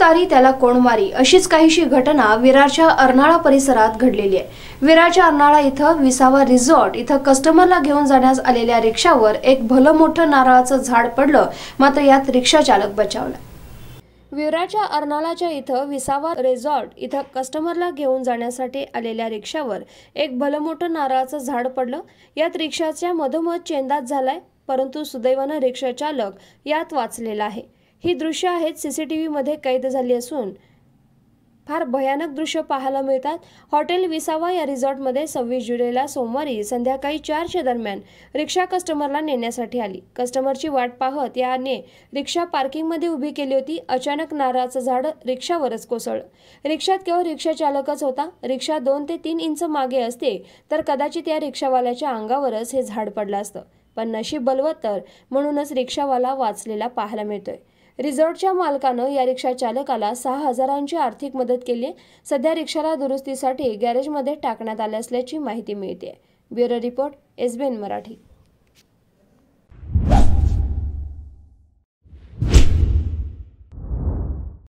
तारी त्याला कोणमारी अशीच काहीशी घटना विरारच्या अर्नाळा परिसरात घडलेली आहे विरारच्या अर्नाळा इथं विसावा रिसॉर्ट इथं कस्टमरला घेऊन जाण्यास आलेल्या रिक्षावर एक भलं मोठं नारळाचं झाड पडलं मात्र यात रिक्षा चालक बचावला विराच्या अर्नालाच्या इथं विसावा रिसॉर्ट इथं कस्टमरला घेऊन जाण्यासाठी आलेल्या रिक्षावर एक भलं मोठं नारळाचं झाड पडलं यात रिक्षाच्या मधोमध चेंदात झालाय परंतु सुदैवानं रिक्षाचालक यात वाचलेला आहे ही दृश्य आहेत सी सी टी व्हीमध्ये कैद झाली असून फार भयानक दृश्य पाहायला मिळतात हॉटेल विसावा या रिसॉर्टमध्ये सव्वीस जुलैला सोमवारी संध्याकाळी चारच्या दरम्यान रिक्षा कस्टमरला नेण्यासाठी आली कस्टमरची वाट पाहत याने रिक्षा पार्किंगमध्ये उभी केली होती अचानक नारळाचं झाड रिक्षावरच कोसळलं रिक्षात केवळ रिक्षा चालकच होता रिक्षा दोन ते तीन इंच मागे असते तर कदाचित या रिक्षावाल्याच्या अंगावरच हे झाड पडलं असतं पण नशीब बलवत्तर म्हणूनच रिक्षावाला वाचलेला पाहायला मिळतोय रिझॉर्टच्या मालकानं या रिक्षा चालकाला सहा हजारांची आर्थिक मदत केली सध्या रिक्षाला दुरुस्तीसाठी गॅरेजमध्ये टाकण्यात आल्या असल्याची माहिती मिळते bureau report S B N Marathi